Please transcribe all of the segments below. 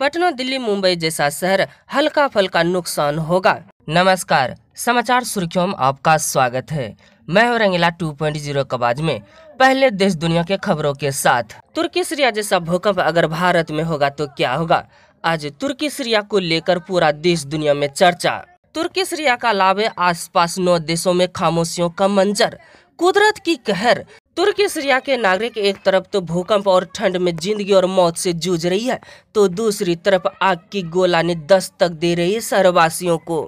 पटना दिल्ली मुंबई जैसा शहर हल्का फल्का नुकसान होगा नमस्कार समाचार सुर्खियों में आपका स्वागत है मैं हूं रंगीला 2.0 कबाज में पहले देश दुनिया के खबरों के साथ तुर्की सीरिया जैसा भूकंप अगर भारत में होगा तो क्या होगा आज तुर्की सीरिया को लेकर पूरा देश दुनिया में चर्चा तुर्की सीरिया का लाभ पास नौ देशों में खामोशियों का मंजर कुदरत की कहर तुर्की सीरिया के नागरिक एक तरफ तो भूकंप और ठंड में जिंदगी और मौत से जूझ रही है तो दूसरी तरफ आग की गोला ने दस्तक दे रही है शहरवासियों को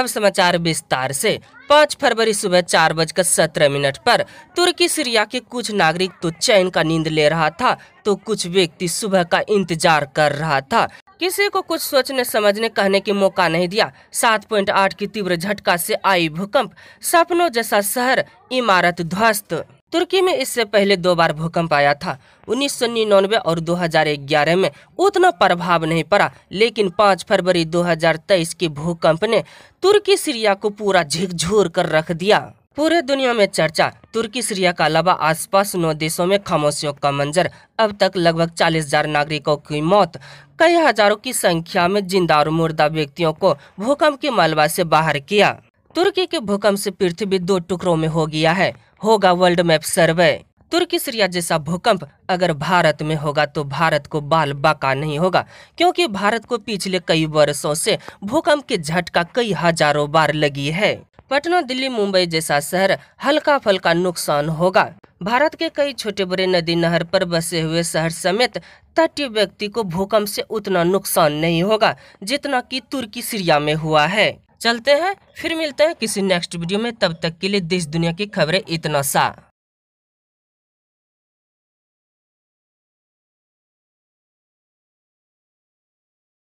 अब समाचार विस्तार से पाँच फरवरी सुबह चार बजकर सत्रह मिनट पर तुर्की सीरिया के कुछ नागरिक तो चैन का नींद ले रहा था तो कुछ व्यक्ति सुबह का इंतजार कर रहा था किसी को कुछ सोचने समझने कहने की मौका नहीं दिया 7.8 की तीव्र झटका से आई भूकंप सपनों जैसा शहर इमारत ध्वस्त तुर्की में इससे पहले दो बार भूकंप आया था उन्नीस और 2011 में उतना प्रभाव नहीं पड़ा लेकिन 5 फरवरी 2023 के भूकंप ने तुर्की सीरिया को पूरा झिकझोर कर रख दिया पूरे दुनिया में चर्चा तुर्की सीरिया का अलावा आसपास नौ देशों में खामोशियों का मंजर अब तक लगभग चालीस हजार नागरिकों की मौत कई हजारों की संख्या में जिंदा और मुर्दा व्यक्तियों को भूकंप के मलबा से बाहर किया तुर्की के भूकंप से पृथ्वी दो टुकड़ों में हो गया है होगा वर्ल्ड मैप सर्वे तुर्की सीरिया जैसा भूकंप अगर भारत में होगा तो भारत को बाल बाका नहीं होगा क्योंकि भारत को पिछले कई वर्षों से भूकंप के झटका कई हजारों बार लगी है पटना दिल्ली मुंबई जैसा शहर हल्का फल्का नुकसान होगा भारत के कई छोटे बड़े नदी नहर पर बसे हुए शहर समेत तटीय व्यक्ति को भूकंप से उतना नुकसान नहीं होगा जितना कि तुर्की सीरिया में हुआ है चलते हैं फिर मिलते हैं किसी नेक्स्ट वीडियो में तब तक के लिए देश दुनिया की खबरें इतना सा